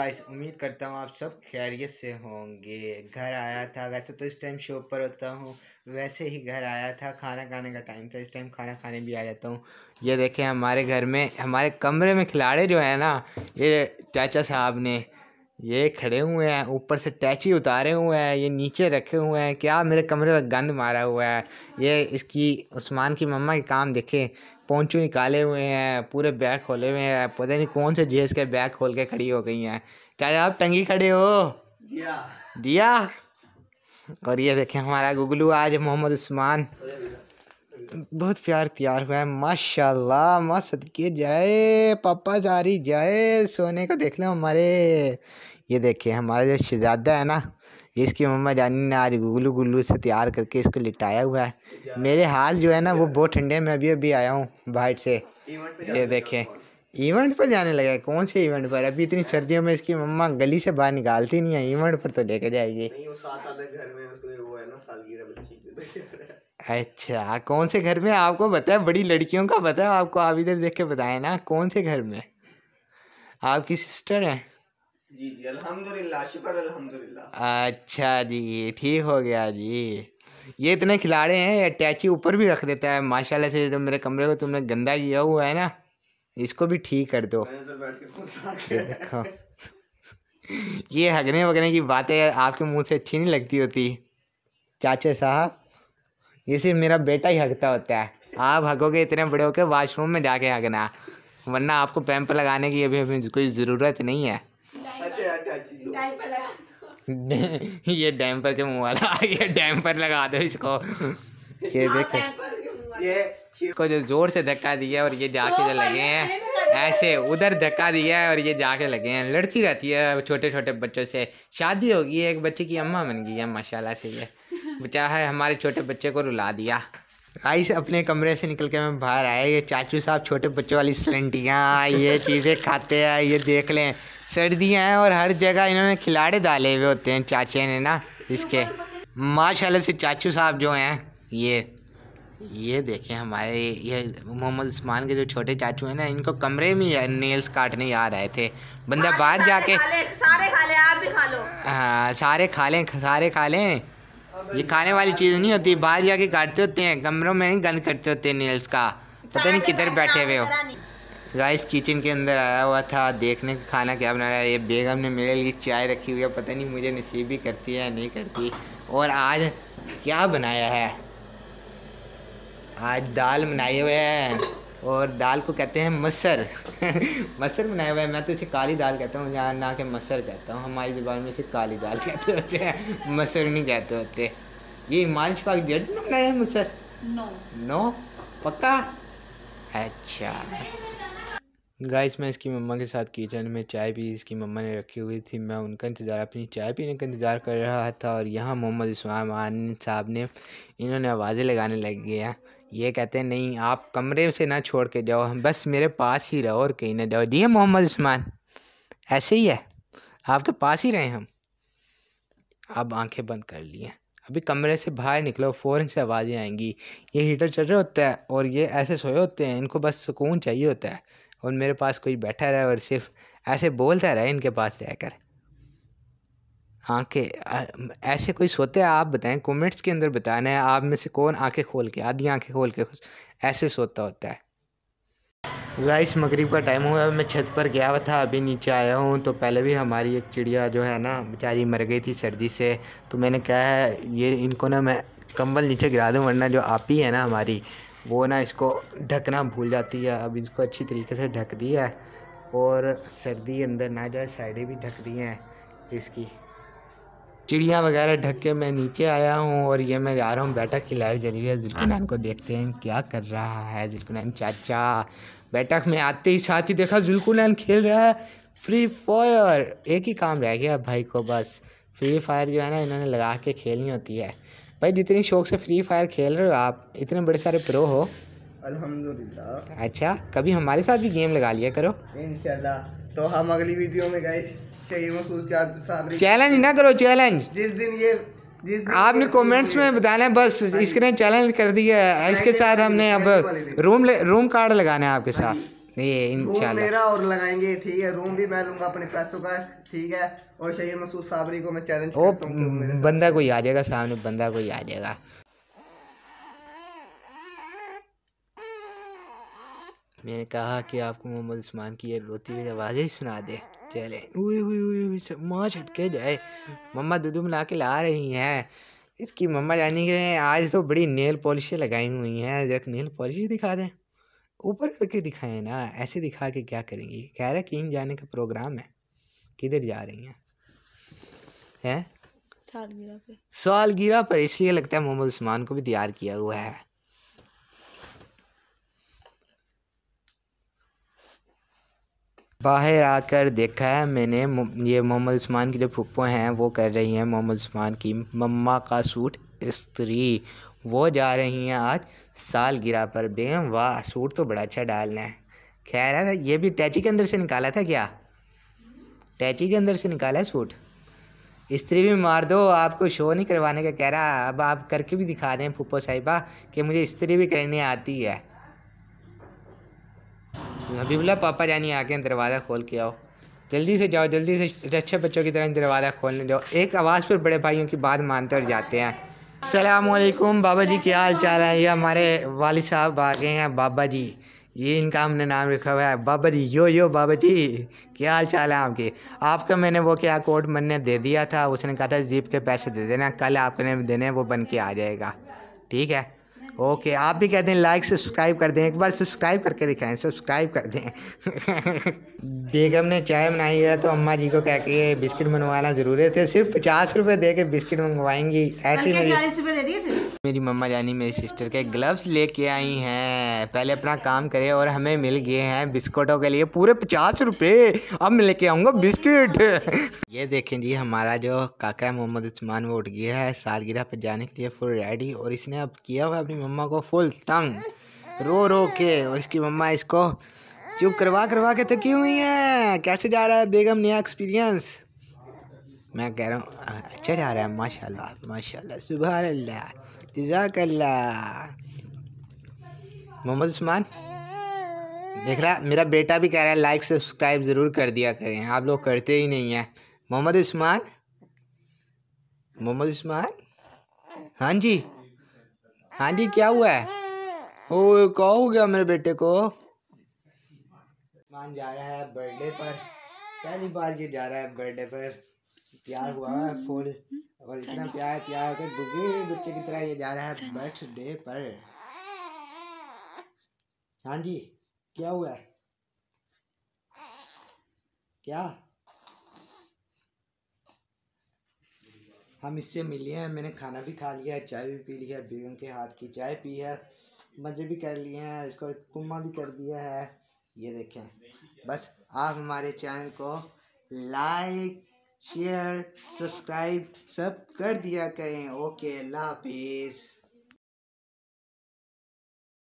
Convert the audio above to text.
Guys उम्मीद करता हूँ आप सब खैरियत से होंगे घर आया था वैसे तो इस टाइम शॉप पर होता हूँ वैसे ही घर आया था खाना खाने का टाइम था इस टाइम खाना खाने भी आ जाता हूँ ये देखें हमारे घर में हमारे कमरे में खिलाड़े जो है ना ये चाचा साहब ने ये खड़े हुए हैं ऊपर से टैची उतारे हुए हैं ये नीचे रखे हुए हैं क्या मेरे कमरे में गंद मारा हुआ है ये इसकी उस्मान की मम्मा के काम देखे पोंचू निकाले हुए हैं पूरे बैग खोले हुए हैं पता नहीं कौन से जेस के बैग खोल के खड़ी हो गई हैं चाहे आप टंगी खड़े हो दिया दिया और ये देखे हमारा गुगलू आज मोहम्मद उस्मान बहुत प्यार तैयार हुआ है माशाल्लाह माँ सदके जाए पापा जारी जाए सोने का देख लो हमारे ये देखिए हमारा जो शहजादा है ना इसकी मम्मा जानी ने आज गुल्लू गुल्लू से तैयार करके इसको लिटाया हुआ है मेरे हाल जो है ना वो बहुत ठंडे मैं अभी अभी आया हूँ बाहर से ये देखें इवेंट पर जाने लगा है कौन से इवेंट पर अभी इतनी सर्दियों में इसकी मम्मा गली से बाहर निकालती नहीं है इवेंट पर तो लेके जाएगी अच्छा कौन से घर में आपको बताया बड़ी लड़कियों का बताया आपको आप इधर देख के बताए ना कौन से घर में आपकी सिस्टर है शुक्र अच्छा जी ठीक हो गया जी ये इतने खिलाड़े हैं अटैची ऊपर भी रख देता है माशाल्लाह से जो मेरे कमरे को तुमने गंदा किया हुआ है ना इसको भी ठीक कर दो तो ये हगने वगने की बातें आपके मुंह से अच्छी नहीं लगती होती चाचे साहब ये सिर्फ मेरा बेटा ही हगता होता है आप हगोगे इतने बड़े होकर वाशरूम में जाके हगना वरना आपको पैम्प लगाने की अभी अभी कोई ज़रूरत नहीं है डैम्पर ये डैम्पर के मुंह वाला ये डैम्पर लगा दो इसको ये हाँ, देखे इसको जो जोर से धक्का दिया और ये जाके जो लगे हैं ऐसे उधर धक्का दिया है और ये जाके लगे हैं लड़ती रहती है छोटे छोटे बच्चों से शादी होगी एक बच्चे की अम्मा बन गई है माशाल्लाह से ये बच्चा है हमारे छोटे बच्चे को रुला दिया गाइस अपने कमरे से निकल के मैं बाहर आया ये चाचू साहब छोटे बच्चों वाली सिलेंटियाँ ये चीज़ें खाते हैं ये देख लें सर्दियाँ हैं और हर जगह इन्होंने खिलाड़े डाले हुए होते हैं चाचे ने ना इसके माशाल्लाह से चाचू साहब जो हैं ये ये देखें हमारे ये मोहम्मद उस्मान के जो छोटे चाचू हैं ना इनको कमरे में नेल्स काटने याद आए थे बंदा बाहर जाके सारे खा लें आप भी खा लो हाँ सारे खा लें सारे खा लें ये खाने वाली चीज़ नहीं होती बाहर जाके काटते होते हैं कमरों में नहीं गंद करते होते हैं नेल्स का पता नहीं किधर बैठे हुए हो राइस किचन के अंदर आया हुआ था देखने का खाना क्या बना रहा है ये बेगम ने मेरे लिए चाय रखी हुई है पता नहीं मुझे नसीब भी करती है नहीं करती और आज क्या बनाया है आज दाल बनाई हुए है और दाल को कहते हैं मसर मसर बनाया हुआ है मैं तो इसे काली दाल कहता हूँ यहाँ ना के मसर कहता हूँ हमारी ज़ुबान में इसे काली दाल कहते होते हैं मसर नहीं कहते होते ये ईमान पाक जेड ने बनाया है मसर नो नो पक्का अच्छा गाइस मैं इसकी मम्मा के साथ किचन में चाय भी इसकी मम्मा ने रखी हुई थी मैं उनका इंतज़ार अपनी चाय पीने का इंतज़ार कर रहा था और यहाँ मोहम्मद इस्लाम साहब ने इन्होंने आवाज़ें लगाने लग गया ये कहते हैं नहीं आप कमरे से ना छोड़ के जाओ बस मेरे पास ही रहो और कहीं ना जाओ जी मोहम्मद उस्मान ऐसे ही है आपके पास ही रहे हम अब आंखें बंद कर लिए अभी कमरे से बाहर निकलो फ़ौरन से आवाज़ें आएंगी ये हीटर चल रहे होता है और ये ऐसे सोए होते हैं इनको बस सुकून चाहिए होता है और मेरे पास कोई बैठा रहे और सिर्फ ऐसे बोलता रहे इनके पास रहकर हाँ, के ऐसे कोई सोते हैं आप बताएं कमेंट्स के अंदर बताना है आप में से कौन आंखें खोल के आधी आंखें खोल के ऐसे सोता होता है गाइस मगरिब का टाइम हुआ मैं छत पर गया हुआ था अभी नीचे आया हूँ तो पहले भी हमारी एक चिड़िया जो है ना बेचारी मर गई थी सर्दी से तो मैंने कहा है ये इनको ना मैं कंबल नीचे गिरा दूँ वरना जो ही है ना हमारी वो ना इसको ढकना भूल जाती है अब इसको अच्छी तरीके से ढक दिया है और सर्दी अंदर ना जाए साइडें भी ढक दी हैं इसकी चिड़िया वगैरह ढक के मैं नीचे आया हूँ और ये मैं जा रहा हूँ बैठक की लहर जली है जुल्कुनैन को देखते हैं क्या कर रहा है जुल्कुनैन चाचा बैठक में आते ही साथ ही देखा जुल्कुनैन खेल रहा है फ्री फायर एक ही काम रह गया भाई को बस फ्री फायर जो है ना इन्होंने लगा के खेलनी होती है भाई जितनी शौक से फ्री फायर खेल रहे हो आप इतने बड़े सारे प्रो हो अल्हम्दुलिल्लाह अच्छा कभी हमारे साथ भी गेम लगा लिया करो इंशाल्लाह तो हम अगली वीडियो में गाइस चैलेंज ना करो चैलेंज जिस दिन ये जिस दिन आपने कमेंट्स में बताना है बस हाँ इसके ने चैलेंज कर दिया है इसके साथ हाँ हमने अब रूम रूम कार्ड लगाने हैं आपके हाँ साथ ये रूम मेरा और लगाएंगे ठीक है रूम भी मैं लूंगा अपने पैसों का ठीक है और शहीद मसूद साबरी को मैं चैलेंज ओ, बंदा कोई आ जाएगा सामने बंदा कोई आ जाएगा मैंने कहा कि आपको मोहम्मद उस्मान की ये रोती हुई आवाज़ें सुना दे चले माशद के जाए मम्मा दूध मिला के ला रही हैं इसकी मम्मा जानी के आज तो बड़ी नेल पॉलिशें लगाई हुई हैं जरा नेल पॉलिश दिखा दें ऊपर करके दिखाएं ना ऐसे दिखा के क्या करेंगी कह रहा कहीं जाने का प्रोग्राम है किधर जा रही हैं है? सालगिरह पर सालगिरह पर इसलिए लगता है मोहम्मद उस्मान को भी तैयार किया हुआ है बाहर आकर देखा है मैंने ये मोहम्मद उस्मान की जो फुप्पो हैं वो कर रही हैं मोहम्मद उस्मान की मम्मा का सूट स्त्री वो जा रही हैं आज सालगिरह पर बेगम वाह सूट तो बड़ा अच्छा डालना है खैर था ये भी टैची के अंदर से निकाला था क्या टैची के अंदर से निकाला है सूट स्त्री भी मार दो आपको शो नहीं करवाने का कह रहा अब आप करके भी दिखा दें फुप्पो साहिबा कि मुझे स्त्री भी करनी आती है हबीबुल्ला पापा जानी आके दरवाज़ा खोल के आओ जल्दी से जाओ जल्दी से अच्छे बच्चों की तरह दरवाज़ा खोलने जाओ एक आवाज़ पर बड़े भाइयों की बात मानते और जाते हैं अलकुम बाबा जी क्या हाल चाल है ये हमारे वाल साहब आ गए हैं बाबा जी ये इनका हमने नाम लिखा हुआ है बाबा जी यो यो बाबा जी क्या हाल चाल है आपके आपका मैंने वो क्या कोर्ट मन ने दे दिया था उसने कहा था जीप के पैसे दे देना कल आपने देने वो बन के आ जाएगा ठीक है ओके आप भी कहते हैं लाइक सब्सक्राइब कर दें एक बार सब्सक्राइब करके दिखाएं सब्सक्राइब कर दें बेगम ने चाय बनाई है तो अम्मा जी को कह के बिस्किट मंगवाना ज़रूरी थे तो सिर्फ पचास रुपये दे के बिस्किट मंगवाएंगी ऐसी मेरी मेरी मम्मा जानी मेरी सिस्टर के ग्लव्स लेके आई हैं हैं पहले अपना काम करें और हमें मिल गए हैं बिस्कुटों के लिए पूरे पचास रुपये अब मैं लेके आऊँगा बिस्किट ये देखें जी हमारा जो काका है मोहम्मद उस्मान वो उठ गया है सालगिरह पर जाने के लिए फुल रेडी और इसने अब किया हुआ अपनी मम्मा को फुल तंग रो रो के और इसकी मम्मा इसको चुप करवा करवा के थकी हुई है कैसे जा रहा है बेगम नया एक्सपीरियंस मैं कह रहा हूँ अच्छा जा रहा है माशाल्लाह माशाल्लाह सुबह अल्लाह जजाक अल्लाह मोहम्मद उस्मान देख रहा मेरा बेटा भी कह रहा है लाइक सब्सक्राइब ज़रूर कर दिया करें आप लोग करते ही नहीं हैं मोहम्मद उस्मान मोहम्मद उस्मान हाँ जी हाँ जी क्या हुआ है ओ हो गया मेरे बेटे को मान जा रहा है बर्थडे पर पहली बार ये जा रहा है बर्थडे पर प्यार हुआ है फूल और इतना प्यार तैयार होकर गुगे बच्चे की तरह ये जा रहा है बर्थडे पर हाँ जी क्या हुआ है क्या हम इससे मिले हैं मैंने खाना भी खा लिया है चाय भी पी ली है बेगम के हाथ की चाय पी है मज़े भी कर लिए हैं इसको कुमा भी कर दिया है ये देखें बस आप हमारे चैनल को लाइक शेयर सब्सक्राइब सब कर दिया करें ओके अल्लाह हाफिज़